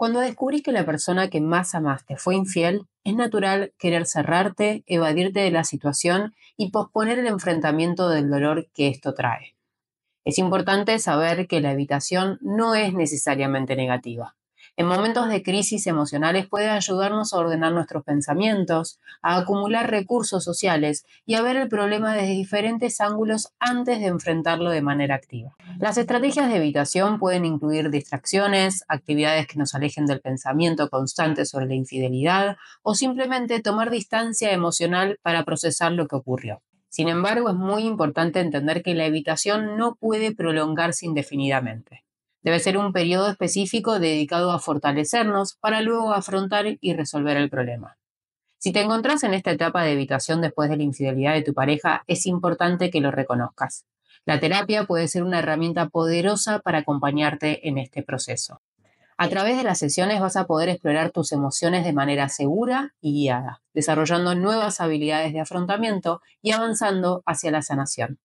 Cuando descubrís que la persona que más amaste fue infiel, es natural querer cerrarte, evadirte de la situación y posponer el enfrentamiento del dolor que esto trae. Es importante saber que la evitación no es necesariamente negativa. En momentos de crisis emocionales puede ayudarnos a ordenar nuestros pensamientos, a acumular recursos sociales y a ver el problema desde diferentes ángulos antes de enfrentarlo de manera activa. Las estrategias de evitación pueden incluir distracciones, actividades que nos alejen del pensamiento constante sobre la infidelidad o simplemente tomar distancia emocional para procesar lo que ocurrió. Sin embargo, es muy importante entender que la evitación no puede prolongarse indefinidamente. Debe ser un periodo específico dedicado a fortalecernos para luego afrontar y resolver el problema. Si te encontrás en esta etapa de evitación después de la infidelidad de tu pareja, es importante que lo reconozcas. La terapia puede ser una herramienta poderosa para acompañarte en este proceso. A través de las sesiones vas a poder explorar tus emociones de manera segura y guiada, desarrollando nuevas habilidades de afrontamiento y avanzando hacia la sanación.